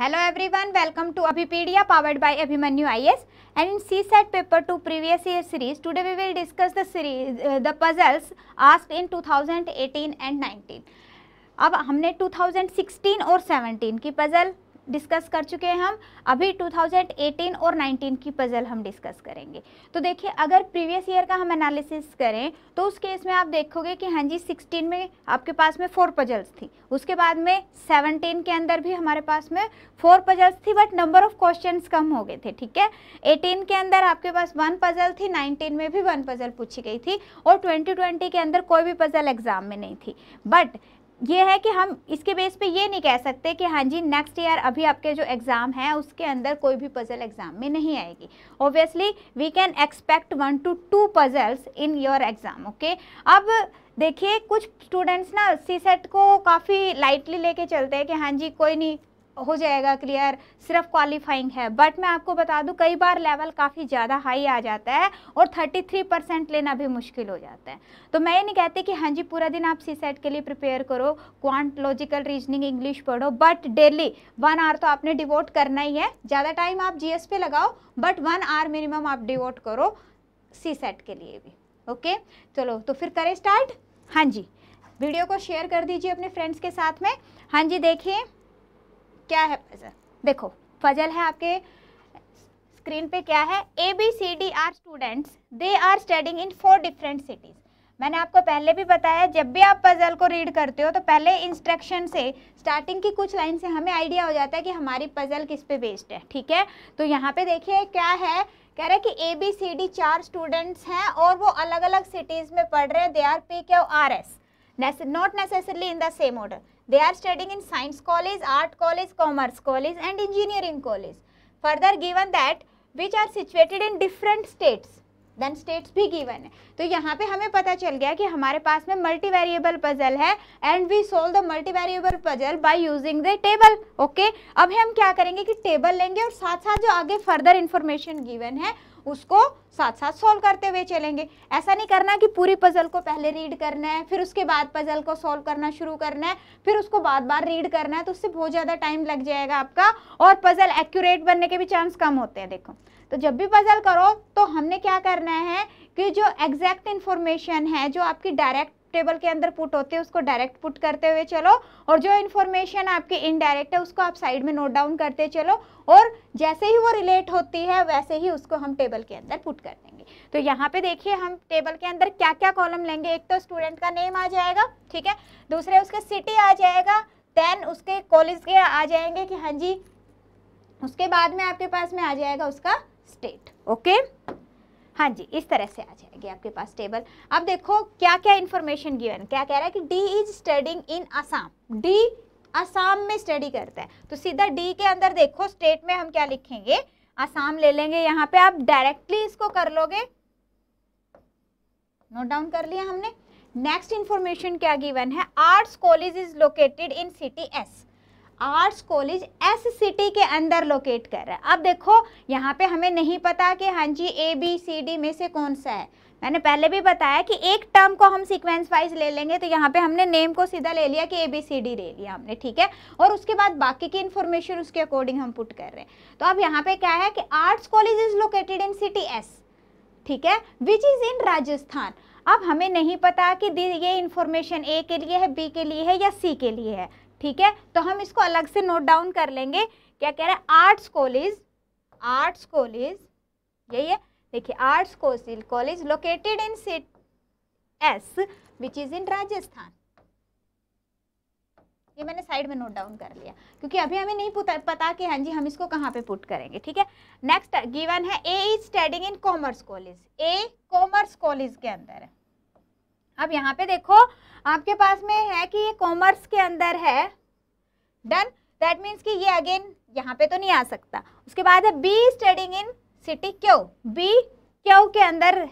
Hello everyone welcome to Abhipedia powered by Abhimanyu S and CSAT paper two previous year series today we will discuss the series the puzzles ask in 2018 and 19 अब हमने 2016 और 17 की puzzle discuss कर चुके हैं हम अभी 2018 और 19 की पजल हम डिस्कस करेंगे तो देखिए अगर प्रीवियस ईयर का हम एनालिसिस करें तो उस केस में आप देखोगे कि हाँ जी 16 में आपके पास में फोर पजल्स थी उसके बाद में 17 के अंदर भी हमारे पास में फोर पजल्स थी बट नंबर ऑफ क्वेश्चन कम हो गए थे ठीक है एटीन के अंदर आपके पास वन पजल थी नाइनटीन में भी वन पजल पूछी गई थी और ट्वेंटी के अंदर कोई भी पजल एग्जाम में नहीं थी बट ये है कि हम इसके बेस पे ये नहीं कह सकते कि हाँ जी नेक्स्ट ईयर अभी आपके जो एग्ज़ाम है उसके अंदर कोई भी पज़ल एग्ज़ाम में नहीं आएगी obviously we can expect one to two puzzles in your exam okay अब देखिए कुछ स्टूडेंट्स ना सी सेट को काफ़ी लाइटली लेके चलते हैं कि हाँ जी कोई नहीं हो जाएगा क्लियर सिर्फ क्वालिफाइंग है बट मैं आपको बता दूं कई बार लेवल काफ़ी ज़्यादा हाई आ जाता है और 33 परसेंट लेना भी मुश्किल हो जाता है तो मैं ये नहीं कहती कि हाँ जी पूरा दिन आप सी सेट के लिए प्रिपेयर करो क्वांट लॉजिकल रीजनिंग इंग्लिश पढ़ो बट डेली वन आवर तो आपने डिवोट करना ही है ज़्यादा टाइम आप जी पे लगाओ बट वन आवर मिनिमम आप डिवोट करो सी सेट के लिए भी ओके चलो तो फिर करें स्टार्ट हाँ जी वीडियो को शेयर कर दीजिए अपने फ्रेंड्स के साथ में हाँ जी देखिए क्या है देखो फजल है आपके स्क्रीन पे क्या है A B C D are students they are studying in four different cities मैंने आपको पहले भी बताया जब भी आप पजल को रीड करते हो तो पहले इंस्ट्रक्शन से स्टार्टिंग की कुछ लाइन से हमें आइडिया हो जाता है कि हमारी पजल किस पे बेस्ड है ठीक है तो यहाँ पे देखिए क्या है कह रहे हैं कि ए बी सी डी चार स्टूडेंट्स हैं और वो अलग अलग सिटीज़ में पढ़ रहे हैं they are P K R S not necessarily in the same order They are studying in science college, art college, commerce college and engineering college. Further given that which are situated in different states. Then states भी given है तो यहाँ पे हमें पता चल गया कि हमारे पास में मल्टी वेरिएबल पजल है and we solve the multi variable puzzle by using the table okay अब हम क्या करेंगे कि टेबल लेंगे और साथ साथ जो आगे फर्दर इन्फॉर्मेशन गिवन है उसको साथ साथ सॉल्व करते हुए चलेंगे ऐसा नहीं करना कि पूरी पजल को पहले रीड करना है फिर उसके बाद पजल को सॉल्व करना शुरू करना है फिर उसको बार बार रीड करना है तो उससे बहुत ज़्यादा टाइम लग जाएगा आपका और पजल एक्यूरेट बनने के भी चांस कम होते हैं देखो तो जब भी पजल करो तो हमने क्या करना है कि जो एग्जैक्ट इन्फॉर्मेशन है जो आपकी डायरेक्ट टेबल के अंदर पुट होते हैं उसको डायरेक्ट पुट करते हुए चलो और जो इन्फॉर्मेशन आपकी इनडायरेक्ट है उसको आप साइड में नोट डाउन करते चलो और जैसे ही वो रिलेट होती है वैसे ही उसको हम टेबल के अंदर पुट कर देंगे तो यहाँ पे देखिए हम टेबल के अंदर क्या क्या कॉलम लेंगे एक तो स्टूडेंट का नेम आ जाएगा ठीक है दूसरे उसके सिटी आ जाएगा देन उसके कॉलेज के आ जाएंगे कि हाँ जी उसके बाद में आपके पास में आ जाएगा उसका स्टेट ओके okay? हाँ जी इस तरह से आ जाएगी आपके पास टेबल अब देखो क्या क्या इन्फॉर्मेशन गिवन क्या कह रहा है कि D is studying in Assam D Assam में स्टडी करता है तो सीधा डी के अंदर देखो स्टेट में हम क्या लिखेंगे आसाम ले लेंगे यहाँ पे आप डायरेक्टली इसको कर लोगे नोट डाउन कर लिया हमने नेक्स्ट इन्फॉर्मेशन क्या गिवन है arts college is located in city S arts college S city के अंदर लोकेट कर रहा है अब देखो यहाँ पे हमें नहीं पता कि हाँ जी ए बी सी डी में से कौन सा है मैंने पहले भी बताया कि एक टर्म को हम सीक्वेंस वाइज ले लेंगे तो यहाँ पे हमने नेम को सीधा ले लिया कि ए बी सी डी ले लिया हमने ठीक है और उसके बाद बाकी की इन्फॉर्मेशन उसके अकॉर्डिंग हम पुट कर रहे हैं तो अब यहाँ पे क्या है कि arts college is located in city S ठीक है विच इज़ इन राजस्थान अब हमें नहीं पता कि ये इन्फॉर्मेशन ए के लिए है बी के लिए है या सी के लिए है ठीक है तो हम इसको अलग से नोट डाउन कर लेंगे क्या कह रहा है आर्ट्स कॉलेज आर्ट्स कॉलेज यही है देखिए arts college located in city S which is in Rajasthan ये मैंने साइड में नोट डाउन कर लिया क्योंकि अभी हमें नहीं पता पता कि हाँ जी हम इसको कहाँ पे पुट करेंगे ठीक है नेक्स्ट गिवन है A is studying in commerce college A commerce college के अंदर है अब यहाँ पे देखो आपके पास में है कि ये कॉमर्स के अंदर है डन दैट मीन्स कि ये अगेन यहाँ पे तो नहीं आ सकता उसके बाद है B studying in city Q B Q के अंदर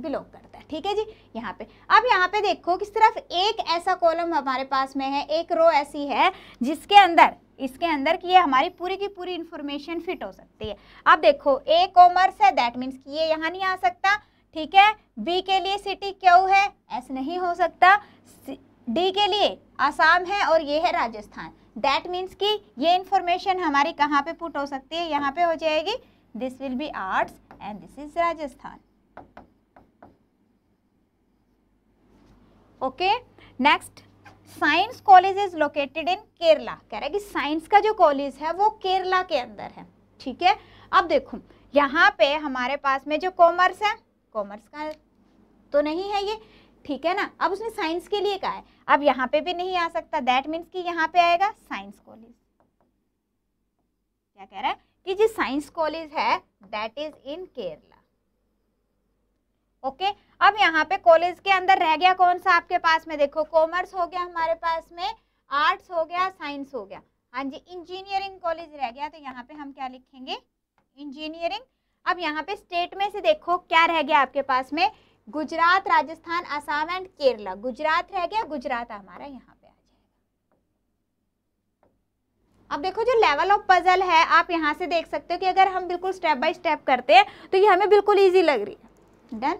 बिलोंग करता है ठीक है जी यहाँ पे अब यहाँ पे देखो कि सिर्फ एक ऐसा कॉलम हमारे पास में है एक रो ऐसी है जिसके अंदर इसके अंदर कि ये हमारी पूरी की पूरी इंफॉर्मेशन फिट हो सकती है अब देखो ए कॉमर्स है दैट मीन्स कि ये यहाँ नहीं आ सकता ठीक है बी के लिए सिटी क्यों है ऐसा नहीं हो सकता डी के लिए आसाम है और ये है राजस्थान दैट मीन्स कि ये इंफॉर्मेशन हमारी कहाँ पे पुट हो सकती है यहाँ पे हो जाएगी this will be arts and this is Rajasthan okay next science college is located in Kerala कह रहा है कि साइंस का जो कॉलेज है वो केरला के अंदर है ठीक है अब देखो यहाँ पे हमारे पास में जो कॉमर्स है कॉमर्स का तो नहीं है ये ठीक है ना अब उसने साइंस के लिए कहा है अब यहाँ पे भी नहीं आ सकता दैट मीन्स कि यहाँ पे आएगा साइंस कॉलेज क्या कह रहा है कि जी साइंस कॉलेज है that is in Kerala okay अब यहाँ पे कॉलेज के अंदर रह गया कौन सा आपके पास में देखो कॉमर्स हो गया हमारे पास में आर्ट्स हो गया साइंस हो गया हाँ जी इंजीनियरिंग कॉलेज रह गया तो यहाँ पे हम क्या लिखेंगे इंजीनियरिंग अब यहाँ पे स्टेट में से देखो क्या रह गया आपके पास में गुजरात राजस्थान आसाम एंड केरला गुजरात रह गया गुजरात हमारा यहाँ पे आ जाएगा अब देखो जो लेवल ऑफ पजल है आप यहाँ से देख सकते हो कि अगर हम बिल्कुल स्टेप बाय स्टेप करते हैं तो ये हमें बिल्कुल ईजी लग रही है डन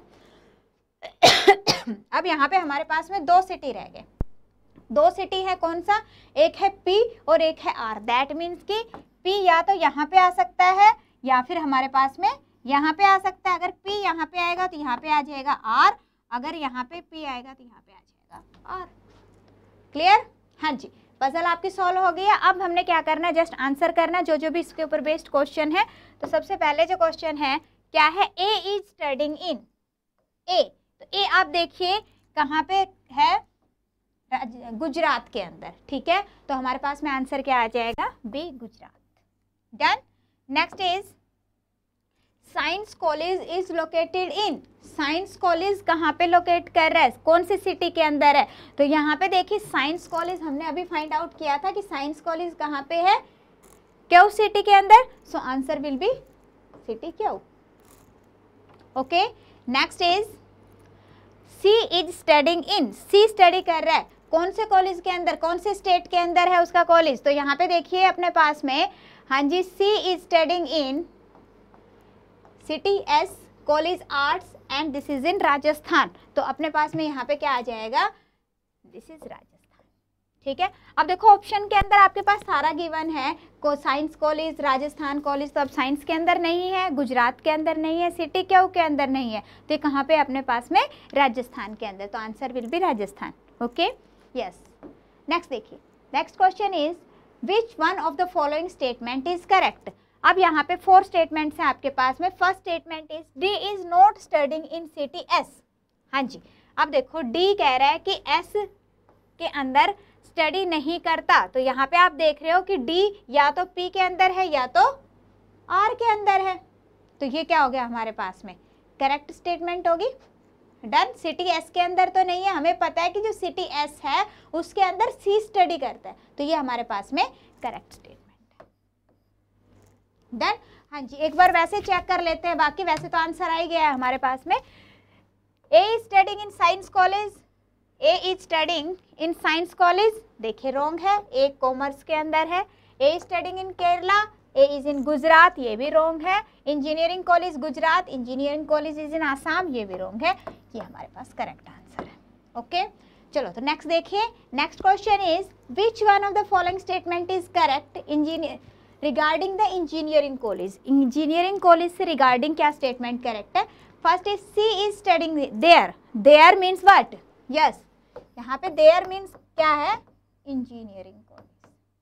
अब यहाँ पे हमारे पास में दो सिटी रह गए दो सिटी है कौन सा एक है पी और एक है आर दैट मीन्स कि पी या तो यहाँ पे आ सकता है या फिर हमारे पास में यहाँ पे आ सकता है अगर P यहाँ पे आएगा तो यहाँ पे आ जाएगा R अगर यहाँ पे P आएगा तो यहाँ पे आ जाएगा R क्लियर हाँ जी पजल आपकी सॉल्व हो गई है अब हमने क्या करना है जस्ट आंसर करना जो जो भी इसके ऊपर बेस्ड क्वेश्चन है तो सबसे पहले जो क्वेश्चन है क्या है ए इज स्टडिंग इन ए तो ए आप देखिए कहाँ पे है गुजरात के अंदर ठीक है तो हमारे पास में आंसर क्या आ जाएगा B Gujarat done next is science college is located in science college कहाँ पे लोकेट कर रहा है कौन सी सिटी के अंदर है तो यहाँ पे देखिए साइंस कॉलेज हमने अभी फाइंड आउट किया था कि साइंस कॉलेज कहाँ पे है क्यों सिटी के अंदर so answer will be city Q okay next is C is studying in C study कर रहा है कौन से कॉलेज के अंदर कौन से स्टेट के अंदर है उसका कॉलेज तो यहाँ पे देखिए अपने पास में हाँ जी C is studying in city S college arts and this is in Rajasthan तो अपने पास में यहाँ पे क्या आ जाएगा दिस इज राजस्थान ठीक है अब देखो ऑप्शन के अंदर आपके पास सारा गिवन है को साइंस कॉलेज राजस्थान कॉलेज तो अब साइंस के अंदर नहीं है गुजरात के अंदर नहीं है सिटी क्यों के अंदर नहीं है तो कहाँ पे अपने पास में राजस्थान के अंदर तो आंसर विल भी राजस्थान ओके यस नेक्स्ट देखिए next question is which one of the following statement is correct अब यहाँ पे फोर स्टेटमेंट्स हैं आपके पास में first statement is D is not studying in city S हाँ जी अब देखो डी कह रहा है कि एस के अंदर स्टडी नहीं करता तो यहाँ पे आप देख रहे हो कि डी या तो पी के अंदर है या तो आर के अंदर है तो ये क्या हो गया हमारे पास में करेक्ट स्टेटमेंट होगी डन सिटी एस के अंदर तो नहीं है हमें पता है कि जो सिटी एस है उसके अंदर सी स्टडी करता है तो ये हमारे पास में करेक्ट स्टेटमेंट है डन हाँ जी एक बार वैसे चेक कर लेते हैं बाकी वैसे तो आंसर आ ही गया है हमारे पास में A is studying in science college A is studying in science college देखिए रोंग है ए कॉमर्स के अंदर है A is studying in Kerala A is in Gujarat ये भी रोंग है engineering college Gujarat engineering college is in Assam ये भी रोंग है ये हमारे पास करेक्ट आंसर है ओके चलो तो नेक्स्ट देखिए next question is which one of the following statement is correct engineer regarding the engineering college engineering college से रिगार्डिंग क्या स्टेटमेंट करेक्ट है first is C is studying there there means what yes यहाँ पे there means क्या है engineering college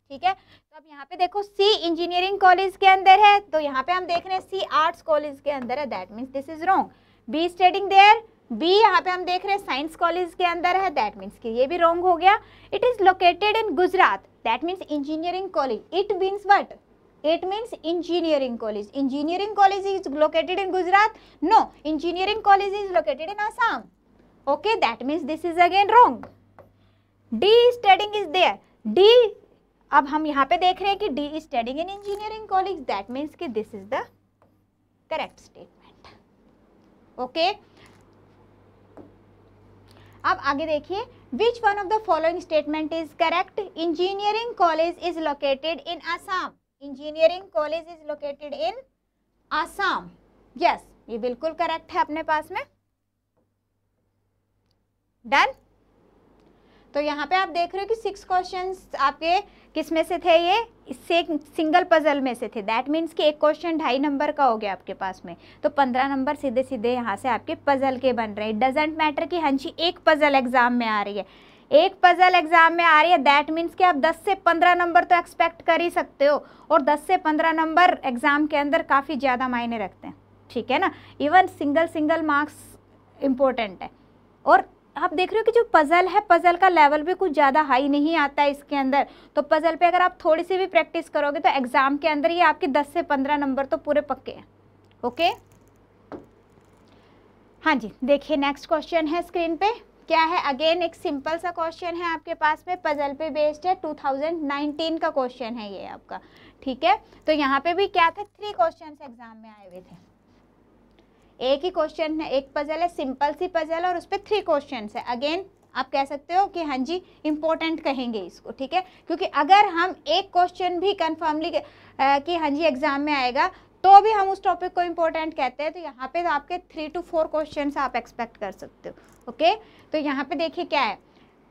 ठीक है तो अब यहाँ पे देखो सी इंजीनियरिंग कॉलेज के अंदर है तो यहाँ पे हम देख रहे हैं सी आर्ट्स कॉलेज के अंदर है that means this is wrong B studying there B यहाँ पे हम देख रहे हैं साइंस कॉलेज के अंदर है दैट मीन्स कि ये भी रॉन्ग हो गया it is located in Gujarat that means engineering college it means what it means engineering college engineering college is located in Gujarat no engineering college is located in Assam okay that means this is again wrong D studying is there D अब हम यहाँ पे देख रहे हैं कि D is studying in engineering college that means कि this is the correct statement okay अब आगे देखिए which one of the following statement is correct engineering college is located in Assam engineering college is located in Assam yes ये बिल्कुल correct है अपने पास में डन तो यहाँ पे आप देख रहे हो कि सिक्स क्वेश्चन आपके किस में से थे ये इससे सिंगल पजल में से थे दैट मीन्स कि एक क्वेश्चन ढाई नंबर का हो गया आपके पास में तो पंद्रह नंबर सीधे सीधे यहाँ से आपके पजल के बन रहे हैं डजेंट मैटर कि हंसी एक पजल एग्जाम में आ रही है एक पजल एग्जाम में आ रही है दैट मीन्स कि आप 10 से 15 नंबर तो एक्सपेक्ट कर ही सकते हो और 10 से 15 नंबर एग्ज़ाम के अंदर काफ़ी ज़्यादा मायने रखते हैं ठीक है ना even single single marks important है और आप देख रहे हो कि जो पज़ल है पज़ल का लेवल भी कुछ ज़्यादा हाई नहीं आता है इसके अंदर तो पज़ल पे अगर आप थोड़ी सी भी प्रैक्टिस करोगे तो एग्ज़ाम के अंदर ये आपके 10 से 15 नंबर तो पूरे पक्के हैं ओके हाँ जी देखिए नेक्स्ट क्वेश्चन है स्क्रीन पे क्या है अगेन एक सिंपल सा क्वेश्चन है आपके पास में पजल पे बेस्ड है टू का क्वेश्चन है ये आपका ठीक है तो यहाँ पे भी क्या था थ्री क्वेश्चन एग्जाम में आए हुए थे एक ही क्वेश्चन है एक पजल है सिंपल सी पजल और उस पर थ्री क्वेश्चन है अगेन आप कह सकते हो कि हाँ जी इम्पोर्टेंट कहेंगे इसको ठीक है क्योंकि अगर हम एक क्वेश्चन भी कन्फर्मली कि हाँ जी एग्ज़ाम में आएगा तो भी हम उस टॉपिक को इम्पोर्टेंट कहते हैं तो यहाँ पे तो आपके थ्री टू फोर क्वेश्चन आप एक्सपेक्ट कर सकते हो ओके तो यहाँ पे देखिए क्या है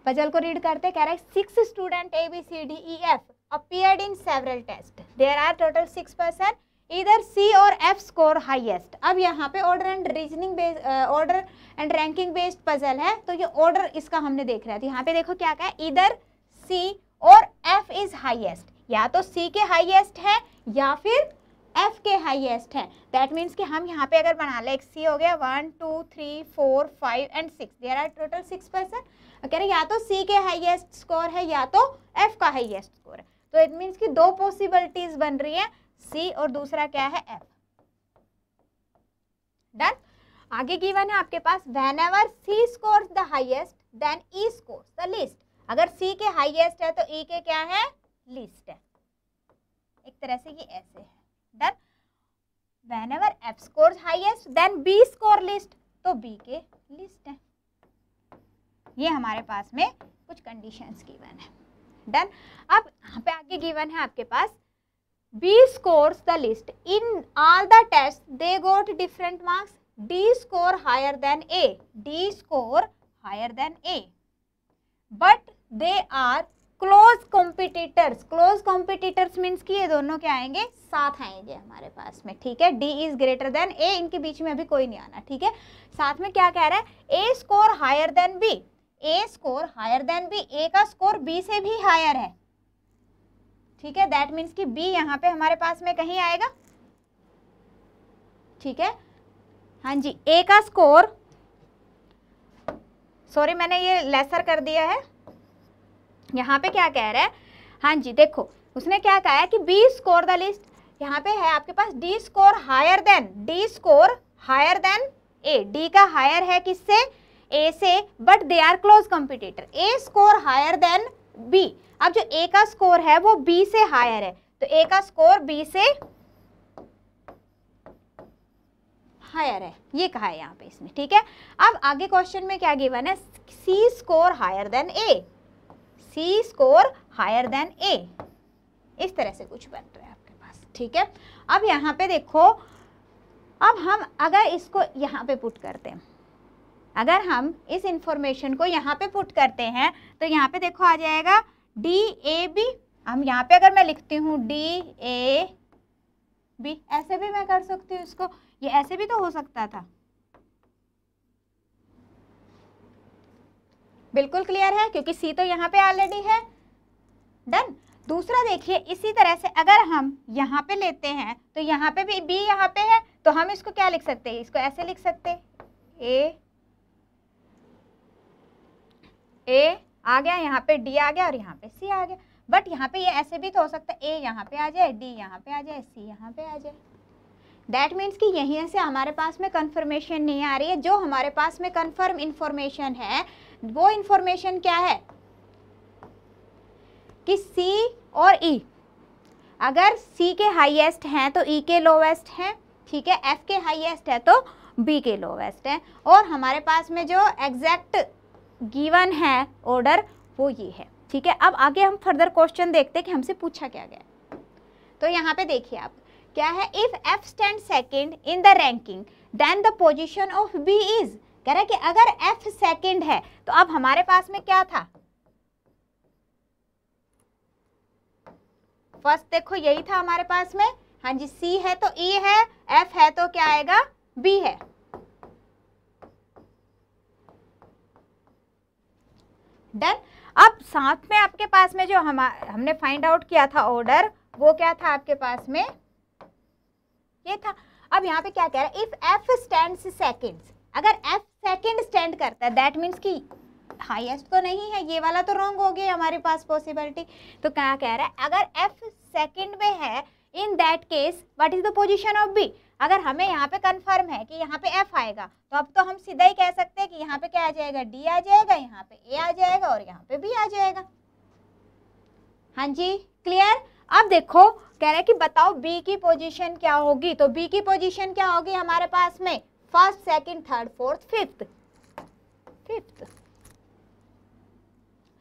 पजल को रीड करते कह रहे हैं six student A B C D E F appeared in several test there are total six percent इधर सी और एफ स्कोर हाईएस्ट अब यहाँ पे order and reasoning based order and ranking based puzzle है तो ये ऑर्डर इसका हमने देख रहा है तो यहाँ पे देखो क्या क्या इधर सी और एफ इज हाईएस्ट या तो सी के हाईएस्ट है या फिर एफ के हाईएस्ट है दैट मीन्स कि हम यहाँ पे अगर बना लें सी हो गया one two three four five and six there are total six person कह रहे या तो सी के हाईएस्ट स्कोर है या तो एफ का हाईएस्ट स्कोर है तो इट मीन्स कि दो पॉसिबिलिटीज़ बन रही है सी और दूसरा क्या है एफ डन आगे गिवन है आपके पास whenever C score the highest then E score the least अगर सी के हाइएस्ट है तो ई e के क्या है लिस्ट है एक तरह से ये ऐसे है done whenever F score highest then B score least तो बी के लिस्ट है ये हमारे पास में कुछ कंडीशंस गिवन है डन अब यहाँ पे आगे गिवन है आपके पास B scores the list. In all the tests, they got different marks. D score higher than A. D score higher than A. But they are close competitors close competitors means कि ये दोनों क्या आएंगे साथ आएंगे हमारे पास में ठीक है D is greater than A इनके बीच में अभी कोई नहीं आना ठीक है साथ में क्या कह रहा है A score higher than B A score higher than B A का स्कोर बी से भी हायर है ठीक है दैट मीन्स कि बी यहाँ पे हमारे पास में कहीं आएगा ठीक है हाँ जी ए का स्कोर सॉरी मैंने ये लेसर कर दिया है यहाँ पे क्या कह रहा है हाँ जी देखो उसने क्या कहा है कि बी स्कोर द लिस्ट यहाँ पे है आपके पास D score higher than D score higher than A D का हायर है किससे ए से but they are close competitor A score higher than B अब जो ए का स्कोर है वो बी से हायर है तो ए का स्कोर बी से हायर है ये कहा है यहाँ पे इसने ठीक है अब आगे क्वेश्चन में क्या गिवन है C score higher than A C score higher than A इस तरह से कुछ बन रहा है आपके पास ठीक है अब यहाँ पे देखो अब हम अगर इसको यहाँ पे पुट करते हैं अगर हम इस इंफॉर्मेशन को यहाँ पे पुट करते हैं तो यहाँ पे देखो आ जाएगा डी ए बी हम यहाँ पे अगर मैं लिखती हूँ डी ए बी ऐसे भी मैं कर सकती हूँ इसको ये ऐसे भी तो हो सकता था बिल्कुल क्लियर है क्योंकि सी तो यहाँ पे ऑलरेडी है डन दूसरा देखिए इसी तरह से अगर हम यहाँ पे लेते हैं तो यहाँ पे भी बी यहाँ पे है तो हम इसको क्या लिख सकते हैं इसको ऐसे लिख सकते ए ए आ गया यहाँ पे डी आ गया और यहाँ पे सी आ गया बट यहाँ पे ये यह ऐसे भी तो हो सकता है ए यहाँ पे आ जाए डी यहाँ पे आ जाए सी यहाँ पे आ जाए दैट मीन्स कि यहीं से हमारे पास में कन्फर्मेशन नहीं आ रही है जो हमारे पास में कन्फर्म इन्फॉर्मेशन है वो इन्फॉर्मेशन क्या है कि सी और ई e. अगर सी के हाईएस्ट हैं तो ई e के लोवेस्ट हैं ठीक है एफ के हाईएस्ट है तो बी के लोवेस्ट है और हमारे पास में जो एग्जैक्ट गिवन है ऑर्डर वो ये है ठीक है अब आगे हम फर्दर क्वेश्चन देखते हैं कि हमसे पूछा क्या गया तो यहाँ पे देखिए आप क्या है if F stand second in the ranking then the position of B is कह रहा है कि अगर एफ सेकेंड है तो अब हमारे पास में क्या था फर्स्ट देखो यही था हमारे पास में हाँ जी सी है तो ई e है एफ है तो क्या आएगा बी है डन अब साथ में आपके पास में जो हम हमने फाइंड आउट किया था ऑर्डर वो क्या था आपके पास में ये था अब यहाँ पे क्या कह रहा है इफ एफ स्टैंड सेकेंड्स अगर एफ सेकेंड स्टैंड करता है दैट मीन्स कि हाईएस्ट तो नहीं है ये वाला तो रॉन्ग हो गया हमारे पास पॉसिबिलिटी तो क्या कह रहा है अगर एफ सेकेंड में है in that case what is the position of B अगर हमें यहाँ पे कंफर्म है कि यहाँ पे एफ आएगा तो अब तो हम सीधा ही कह सकते हैं कि यहाँ पे क्या आ जाएगा डी आ जाएगा यहाँ पे ए आ जाएगा और यहाँ पे बी आ जाएगा हाँ जी क्लियर अब देखो कह रहे कि बताओ बी की पोजीशन क्या होगी तो बी की पोजीशन क्या होगी हमारे पास में first second third fourth fifth fifth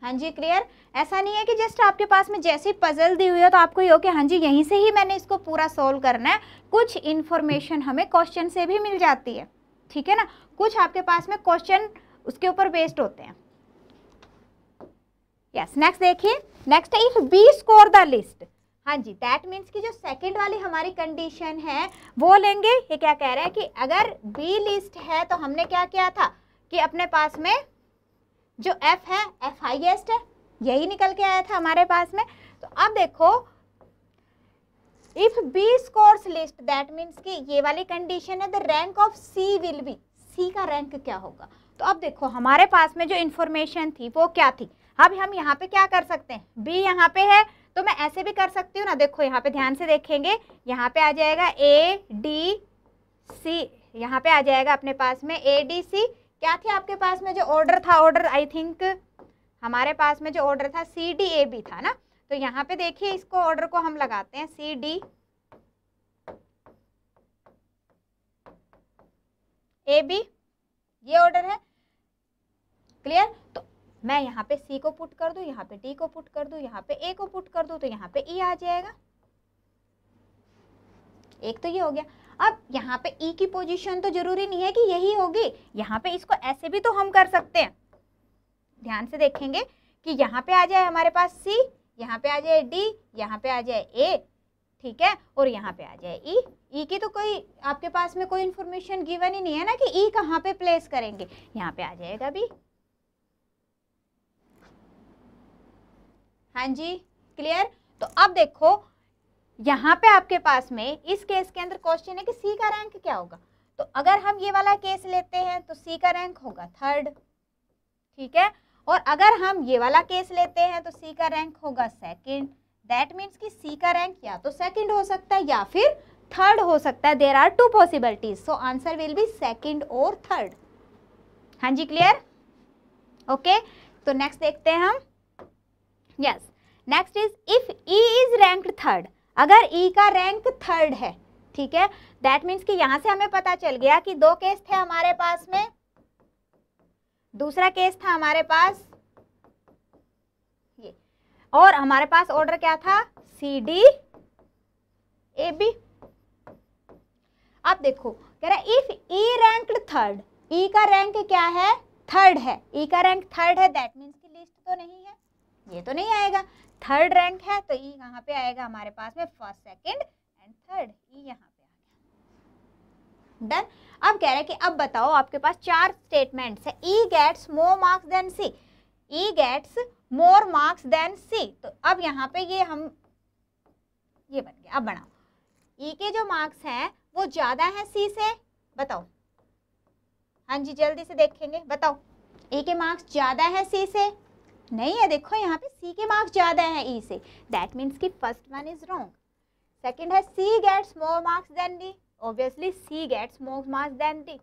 हाँ जी क्लियर ऐसा नहीं है कि जस्ट आपके पास में जैसी पजल दी हुई हो तो आपको ये हो कि हाँ जी यहीं से ही मैंने इसको पूरा सोल्व करना है कुछ इन्फॉर्मेशन हमें क्वेश्चन से भी मिल जाती है ठीक है ना कुछ आपके पास में क्वेश्चन उसके ऊपर बेस्ड होते हैं यस नेक्स्ट देखिए next if B score the least हाँ जी दैट मीन्स कि जो सेकेंड वाली हमारी कंडीशन है वो लेंगे ये क्या कह रहा है कि अगर बी लिस्ट है तो हमने क्या किया था कि अपने पास में जो एफ है एफ हाइएस्ट है यही निकल के आया था हमारे पास में तो अब देखो if B scores least that means कि ये वाली कंडीशन है the rank of C will be C का रैंक क्या होगा तो अब देखो हमारे पास में जो इन्फॉर्मेशन थी वो क्या थी अब हम यहाँ पे क्या कर सकते हैं बी यहाँ पे है तो मैं ऐसे भी कर सकती हूँ ना देखो यहाँ पे ध्यान से देखेंगे यहाँ पे आ जाएगा ए डी सी यहाँ पे आ जाएगा अपने पास में ए डी सी क्या थी आपके पास में जो ऑर्डर था ऑर्डर आई थिंक हमारे पास में जो ऑर्डर था सी डी ए बी था ना तो यहाँ पे देखिए इसको ऑर्डर को हम लगाते हैं सी डी ए बी ये ऑर्डर है क्लियर तो मैं यहाँ पे सी को पुट कर दूँ यहाँ पे डी को पुट कर दूँ यहाँ पे ए को पुट कर दूँ तो यहाँ पे ई e आ जाएगा एक तो ये हो गया अब यहाँ पे ई e की पोजीशन तो जरूरी नहीं है कि यही होगी यहाँ पे इसको ऐसे भी तो हम कर सकते हैं ध्यान से देखेंगे कि यहाँ पे आ जाए हमारे पास सी यहाँ पे आ जाए डी यहाँ पे आ जाए ए ठीक है और यहाँ पे आ जाए ई e। ई e की तो कोई आपके पास में कोई इन्फॉर्मेशन गिवन ही नहीं है ना कि ई कहाँ पे प्लेस करेंगे यहाँ पे आ जाएगा भी हाँ जी क्लियर तो अब देखो यहाँ पे आपके पास में इस केस के अंदर क्वेश्चन है कि सी का रैंक क्या होगा तो अगर हम ये वाला केस लेते हैं तो सी का रैंक होगा थर्ड ठीक है और अगर हम ये वाला केस लेते हैं तो सी का रैंक होगा सेकंड दैट मीन्स कि सी का रैंक या तो सेकंड हो सकता है या फिर थर्ड हो सकता है there are two possibilities so answer will be second और थर्ड हाँ जी क्लियर ओके तो नेक्स्ट देखते हैं हम yes next is if E is rank third अगर ई e का रैंक थर्ड है ठीक है दैट मीन्स कि यहाँ से हमें पता चल गया कि दो केस थे हमारे पास में दूसरा केस था हमारे पास ये और हमारे पास ऑर्डर क्या था सी डी ए बी अब देखो कह रहे if E rank third E का रैंक क्या है थर्ड है ई e का रैंक थर्ड है दैट मीन्स की लिस्ट तो नहीं है ये तो नहीं आएगा थर्ड रैंक है तो ई e कहाँ पे आएगा हमारे पास में first second and third E यहाँ पे आ गया डन अब कह रहे हैं कि अब बताओ आपके पास चार स्टेटमेंट्स है E gets more marks than C E gets more marks than C तो अब यहाँ पे ये हम ये बन गया अब बनाओ ई e के जो मार्क्स हैं वो ज़्यादा हैं सी से बताओ हाँ जी जल्दी से देखेंगे बताओ ए e के मार्क्स ज़्यादा है सी से नहीं है देखो यहाँ पे सी के मार्क्स ज़्यादा हैं ई e से दैट मीन्स कि first one is wrong second है C gets more marks than D obviously C gets more marks than D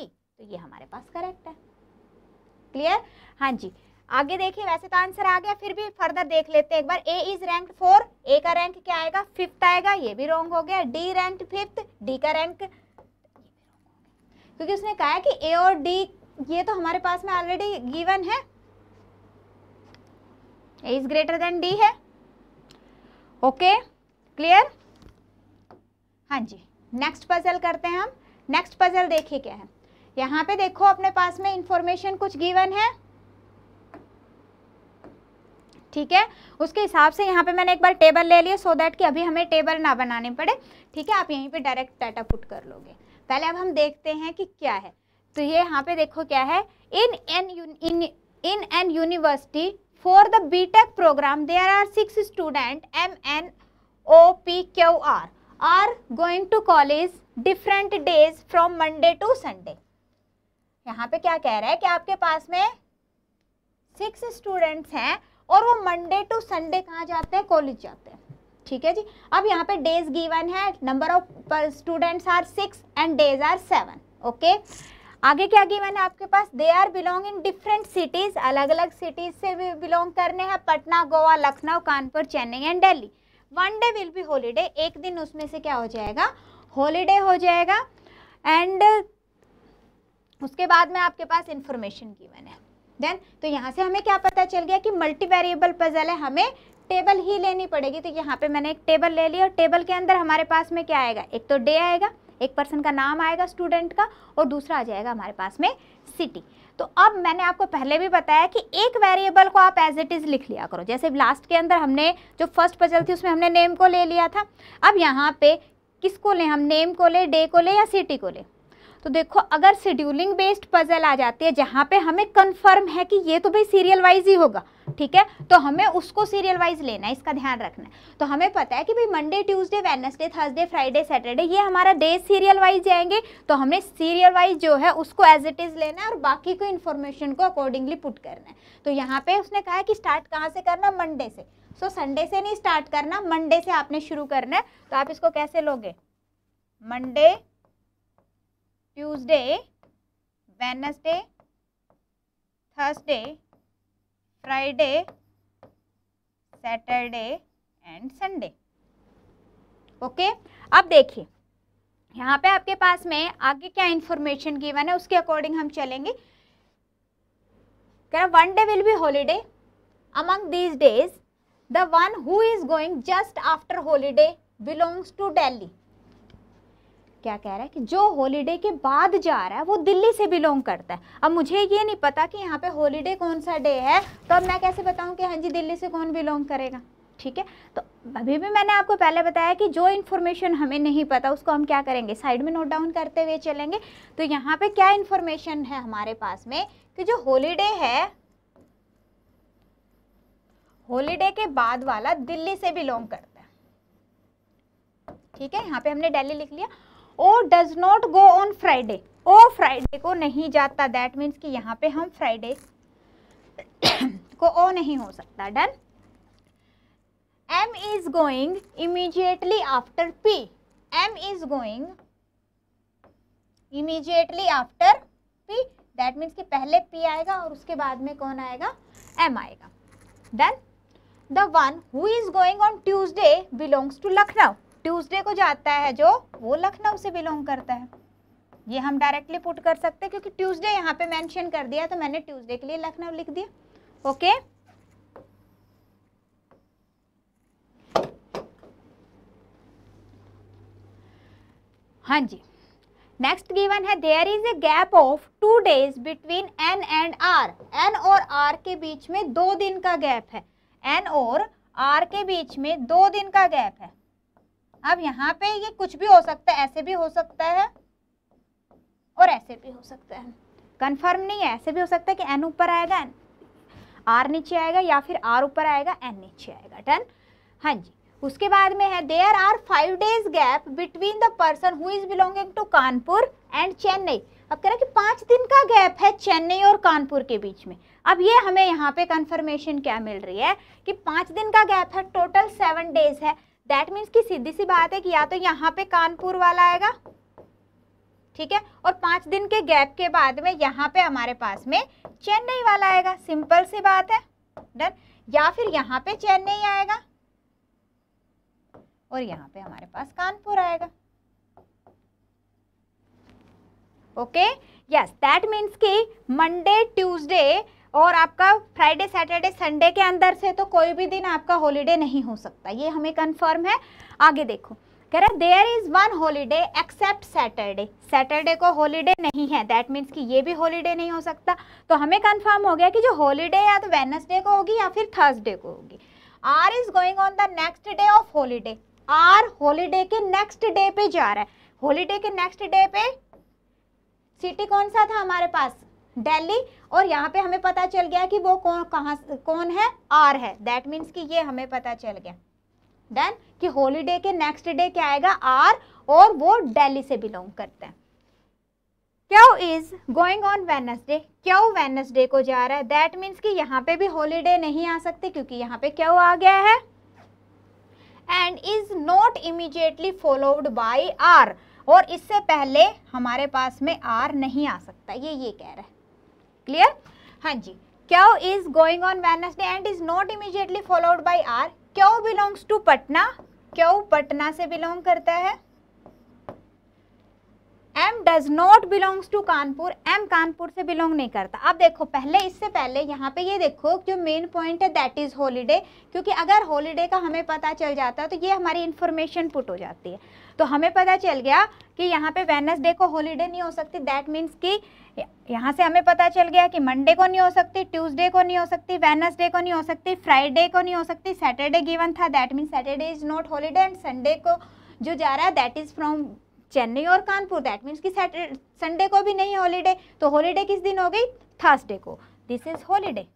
E तो ये हमारे पास करेक्ट है क्लियर हाँ जी आगे देखिए वैसे तो आंसर आ गया फिर भी फर्दर देख लेते हैं एक बार A is rank four A का रैंक क्या आएगा फिफ्थ आएगा ये भी रॉन्ग हो गया डी रैंक फिफ्थ डी का रैंक क्योंकि उसने कहा कि ए और डी ये तो हमारे पास में ऑलरेडी गिवन है A is greater than D है ओके क्लियर हाँ जी नेक्स्ट पजल करते हैं हम नेक्स्ट पजल देखिए क्या है यहाँ पे देखो अपने पास में इंफॉर्मेशन कुछ गिवन है ठीक है उसके हिसाब से यहाँ पे मैंने एक बार टेबल ले लिया सो दैट कि अभी हमें टेबल ना बनाने पड़े ठीक है आप यहीं पे डायरेक्ट डाटा पुट कर लोगे पहले अब हम देखते हैं कि क्या है तो ये यहाँ पे देखो क्या है in an in in an university For the BTech program, there are six student M, N, O, P, Q, R are going to college different days from Monday to Sunday. यहाँ पे क्या कह रहा है कि आपके पास में सिक्स स्टूडेंट्स हैं और वो मंडे टू संडे कहाँ जाते हैं कॉलेज जाते हैं ठीक है जी अब यहाँ पे डेज गिवन है number of students are six and days are seven okay आगे क्या की मैंने आपके पास they are belong in different cities अलग अलग सिटीज से भी बिलोंग करने हैं Patna Goa Lucknow Kanpur Chennai and Delhi one day will be holiday एक दिन उसमें से क्या हो जाएगा हॉलीडे हो जाएगा एंड उसके बाद में आपके पास इंफॉर्मेशन की मैंने देन तो यहाँ से हमें क्या पता चल गया कि मल्टी वेरिएबल पजल है हमें टेबल ही लेनी पड़ेगी तो यहाँ पे मैंने एक टेबल ले लिया और टेबल के अंदर हमारे पास में क्या आएगा एक तो डे आएगा एक पर्सन का नाम आएगा स्टूडेंट का और दूसरा आ जाएगा हमारे पास में सिटी तो अब मैंने आपको पहले भी बताया कि एक वेरिएबल को आप एज इट इज़ लिख लिया करो जैसे लास्ट के अंदर हमने जो फर्स्ट पजल थी उसमें हमने नेम को ले लिया था अब यहाँ पे किसको लें हम नेम को ले डे को ले या सिटी को ले तो देखो अगर शेड्यूलिंग बेस्ड पजल आ जाती है जहाँ पे हमें कंफर्म है कि ये तो भाई सीरियल वाइज ही होगा ठीक है तो हमें उसको सीरियल वाइज लेना है इसका ध्यान रखना है तो हमें पता है कि भाई Monday Tuesday Wednesday Thursday Friday Saturday ये हमारा डे सीरियल वाइज जाएंगे तो हमें सीरियल वाइज जो है उसको एज इट इज़ लेना है और बाकी को इन्फॉर्मेशन को अकॉर्डिंगली पुट करना है तो यहाँ पे उसने कहा है कि स्टार्ट कहाँ से करना मंडे से सो so, संडे से नहीं स्टार्ट करना मंडे से आपने शुरू करना है तो आप इसको कैसे लोगे Monday Tuesday Wednesday Thursday Friday Saturday and Sunday okay अब देखिए यहाँ पे आपके पास में आगे क्या इंफॉर्मेशन गिवन है उसके अकॉर्डिंग हम चलेंगे क्या one day will be holiday among these days the one who is going just after holiday belongs to Delhi क्या कह रहा है कि जो हॉलीडे के बाद जा रहा है वो दिल्ली से बिलोंग करता है अब मुझे ये नहीं पता कि यहाँ पे हॉलीडे कौन सा डे है तो अब मैं कैसे बताऊँ कि हाँ जी दिल्ली से कौन बिलोंग करेगा ठीक है तो अभी भी मैंने आपको पहले बताया कि जो इन्फॉर्मेशन हमें नहीं पता उसको हम क्या करेंगे साइड में नोट डाउन करते हुए चलेंगे तो यहाँ पे क्या इन्फॉर्मेशन है हमारे पास में कि जो हॉलीडे है हॉलीडे के बाद वाला दिल्ली से बिलोंग करता है ठीक है यहाँ पे हमने दिल्ली लिख लिया O does not go on Friday O Friday को नहीं जाता दैट मीन्स कि यहाँ पे हम फ्राइडे को ओ नहीं हो सकता then M is going immediately after P M is going immediately after P that means कि पहले पी आएगा और उसके बाद में कौन आएगा एम आएगा then the one who is going on Tuesday belongs to Lucknow Tuesday को जाता है जो वो लखनऊ से बिलोंग करता है ये हम डायरेक्टली पुट कर सकते हैं क्योंकि ट्यूसडे यहाँ पे मेंशन कर दिया तो मैंने ट्यूसडे के लिए लखनऊ लिख दिया ओके हाँ जी नेक्स्ट गिवन है there is a gap of two days between N and R N और आर के बीच में दो दिन का गैप है एन और आर के बीच में दो दिन का गैप है अब यहाँ पे ये कुछ भी हो सकता है ऐसे भी हो सकता है और ऐसे भी हो सकता है कंफर्म नहीं है ऐसे भी हो सकता है कि एन ऊपर आएगा एन आर नीचे आएगा या फिर आर ऊपर आएगा एन नीचे आएगा डन हाँ जी उसके बाद में है there are five days gap between the person who is belonging to Kanpur and Chennai अब कह रहे कि पाँच दिन का गैप है चेन्नई और कानपुर के बीच में अब ये हमें यहाँ पे कंफर्मेशन क्या मिल रही है कि पाँच दिन का गैप है टोटल सेवन डेज है दैट मीन्स की सीधी सी बात है कि या तो यहाँ पे कानपुर वाला आएगा ठीक है और पांच दिन के गैप के बाद में यहाँ पे हमारे पास में चेन्नई वाला आएगा सिंपल सी बात है डन या फिर यहाँ पे चेन्नई आएगा और यहाँ पे हमारे पास कानपुर आएगा ओके यस दैट मीन्स कि मंडे ट्यूसडे और आपका फ्राइडे सैटरडे संडे के अंदर से तो कोई भी दिन आपका हॉलीडे नहीं हो सकता ये हमें कंफर्म है आगे देखो कह रहा there is one holiday except Saturday Saturday को हॉलीडे नहीं है दैट मीन्स कि ये भी हॉलीडे नहीं हो सकता तो हमें कंफर्म हो गया कि जो हॉलीडे या तो वेनसडे को होगी या फिर थर्सडे को होगी R is going on the next day of holiday R holiday के नेक्स्ट डे पे जा रहा है हॉलीडे के नेक्स्ट डे पे सिटी कौन सा था हमारे पास दिल्ली और यहाँ पे हमें पता चल गया कि वो कौन कहाँ कौन है आर है दैट मीन्स कि ये हमें पता चल गया देन कि हॉलीडे के नेक्स्ट डे क्या आएगा आर और वो दिल्ली से बिलोंग करते हैं Q is going on Wednesday Q Wednesday को जा रहा है दैट मीन्स कि यहाँ पे भी हॉलीडे नहीं आ सकते क्योंकि यहाँ पे क्यों आ गया है and is not immediately followed by R और इससे पहले हमारे पास में आर नहीं आ सकता ये ये कह रहा है क्लियर हाँ जी Q is going on Wednesday and is not immediately followed by R Q belongs to Patna Q Patna से बिलोंग करता है M does not belongs to Kanpur M Kanpur से बिलोंग नहीं करता अब देखो पहले इससे पहले यहाँ पे ये देखो जो मेन पॉइंट है दैट इज़ हॉलीडे क्योंकि अगर हॉलीडे का हमें पता चल जाता है तो ये हमारी इन्फॉर्मेशन पुट हो जाती है तो हमें पता चल गया कि यहाँ पे वेनसडे को हॉलीडे नहीं हो सकती दैट मीन्स कि यहाँ से हमें पता चल गया कि मंडे को नहीं हो सकती ट्यूसडे को नहीं हो सकती वेनसडे को नहीं हो सकती फ्राइडे को नहीं हो सकती सैटरडे गिवन था that mean Saturday is not holiday and Sunday को जो जा रहा है दैट इज़ फ्रॉम चेन्नई और कानपुर दैट मीन्स कि संडे को भी नहीं हॉलीडे तो हॉलीडे किस दिन हो गई थर्सडे को दिस इज हॉलीडे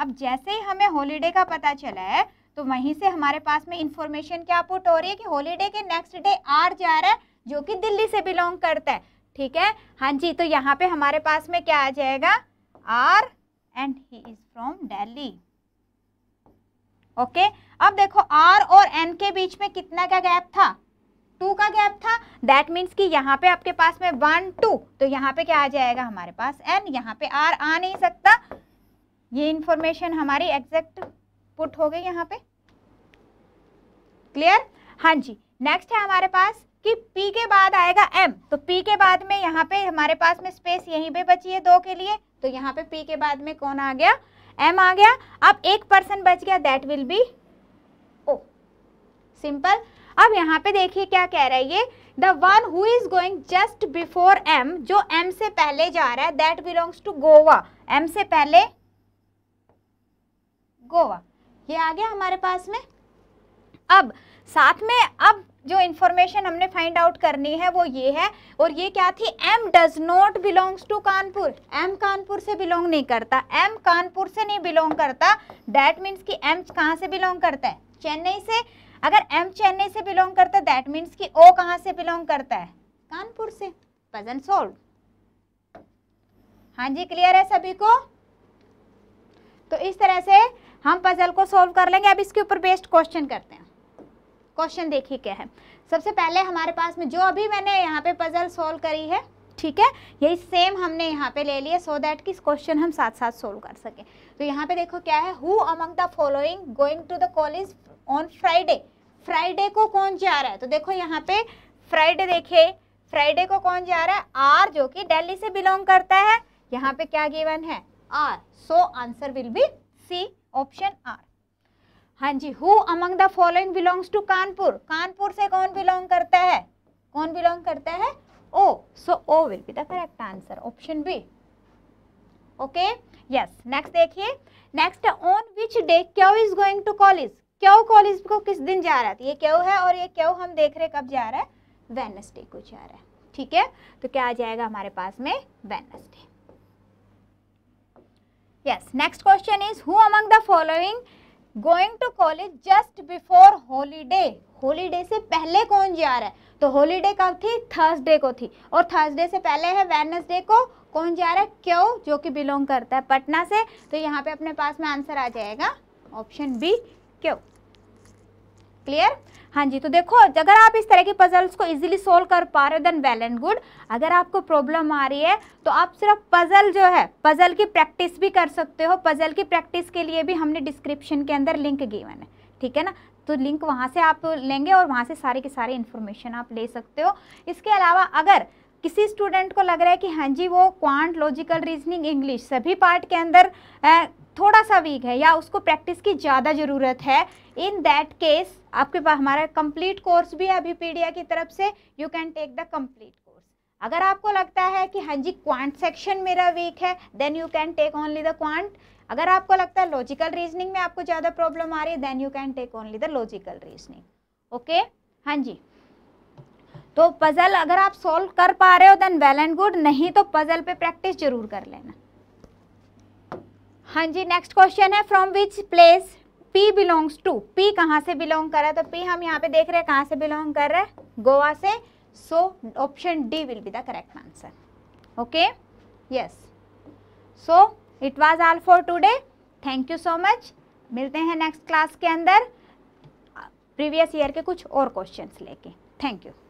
अब जैसे ही हमें हॉलीडे का पता चला है तो वहीं से हमारे पास में इंफॉर्मेशन क्या पुट हो रही है कि हॉलीडे के नेक्स्ट डे आर जा रहा है जो कि दिल्ली से बिलोंग करता है ठीक है हाँ जी तो यहाँ पे हमारे पास में क्या आ जाएगा R and he is from Delhi okay अब देखो आर और एन के बीच में कितना का गैप था टू का गैप था दैट मीन्स कि यहाँ पे आपके पास में वन टू तो यहाँ पे क्या आ जाएगा हमारे पास एन यहाँ पे आर आ नहीं सकता ये इंफॉर्मेशन हमारी एग्जैक्ट पुट हो गई यहाँ पे क्लियर हाँ जी नेक्स्ट है हमारे पास कि P के बाद आएगा M तो P के बाद में यहाँ पे हमारे पास में स्पेस यहीं पे बची है दो के लिए तो यहाँ पे P के बाद में कौन आ गया M आ गया अब एक पर्सन बच गया that will be O simple अब यहाँ पे देखिए क्या कह रहा है ये the one who is going just before M जो M से पहले जा रहा है that belongs to Goa M से पहले गोवा ये आ गया हमारे पास में अब साथ में अब जो इन्फॉर्मेशन हमने फाइंड आउट करनी है वो ये है और ये क्या थी M does not belongs to Kanpur M Kanpur से बिलोंग नहीं करता एम कानपुर से नहीं बिलोंग करता डैट मीन्स कि एम कहाँ से बिलोंग करता है चेन्नई से अगर एम चेन्नई से बिलोंग करता है दैट मीन्स कि ओ कहाँ से बिलोंग करता है कानपुर से पजन सोल्व हाँ जी क्लियर है सभी को तो इस तरह से हम पजल को सोल्व कर लेंगे अब इसके ऊपर बेस्ड क्वेश्चन करते हैं क्वेश्चन देखिए क्या है सबसे पहले हमारे पास में जो अभी मैंने यहाँ पे पजल सोल्व करी है ठीक है यही सेम हमने यहाँ पे ले लिया सो दैट कि क्वेश्चन हम साथ साथ सोल्व कर सकें तो यहाँ पे देखो क्या है who among the following going to the college on Friday Friday को कौन जा रहा है तो देखो यहाँ पे फ्राइडे देखे फ्राइडे को कौन जा रहा है आर जो कि दिल्ली से बिलोंग करता है यहाँ पे क्या गिवन है R so answer will be C option R हाँ जी who among the following belongs to Kanpur Kanpur से कौन बिलोंग करता है कौन बिलोंग करता है O so O will be the correct answer option B okay yes next देखिए next on which day Q is going to college Q college को किस दिन जा रहा है ये क्यों है और ये क्यों हम देख रहे कब जा रहा है वेनसडे को जा रहा है ठीक है तो क्या आ जाएगा हमारे पास में Wednesday yes next question is who among the following going to college just before holiday holiday से पहले कौन जा रहा है तो होलीडे कब थी थर्सडे को थी और थर्सडे से पहले है वेनसडे को कौन जा रहा है क्यों जो कि बिलोंग करता है पटना से तो यहाँ पे अपने पास में आंसर आ जाएगा ऑप्शन बी क्यों क्लियर हाँ जी तो देखो अगर आप इस तरह के पजल्स को इजीली सोल्व कर पा रहे हो देन वेल एंड गुड अगर आपको प्रॉब्लम आ रही है तो आप सिर्फ पजल जो है पजल की प्रैक्टिस भी कर सकते हो पजल की प्रैक्टिस के लिए भी हमने डिस्क्रिप्शन के अंदर लिंक गिवन है ठीक है ना तो लिंक वहाँ से आप लेंगे और वहाँ से सारे के सारे इन्फॉर्मेशन आप ले सकते हो इसके अलावा अगर किसी स्टूडेंट को लग रहा है कि हाँ जी वो क्वांट लॉजिकल रीजनिंग इंग्लिश सभी पार्ट के अंदर थोड़ा सा वीक है या उसको प्रैक्टिस की ज़्यादा ज़रूरत है इन दैट केस आपके पास हमारा कंप्लीट कोर्स भी है अभी पीडिया की तरफ से you can take the complete course अगर आपको लगता है कि हाँ जी क्वांट सेक्शन मेरा वीक है then you can take only the quant अगर आपको लगता है लॉजिकल रीजनिंग में आपको ज़्यादा प्रॉब्लम आ रही है then you can take only the logical reasoning okay हाँ जी तो पज़ल अगर आप सॉल्व कर पा रहे हो देन वेल एंड गुड नहीं तो पज़ल पे प्रैक्टिस जरूर कर लेना हाँ जी नेक्स्ट क्वेश्चन है from which place P belongs to P कहाँ से बिलोंग कर रहा है तो पी हम यहाँ पे देख रहे हैं कहाँ से बिलोंग कर रहा है गोवा से so option D will be the correct answer okay yes so it was all for today thank you so much मिलते हैं नेक्स्ट क्लास के अंदर प्रीवियस ईयर के कुछ और क्वेश्चंस लेके थैंक यू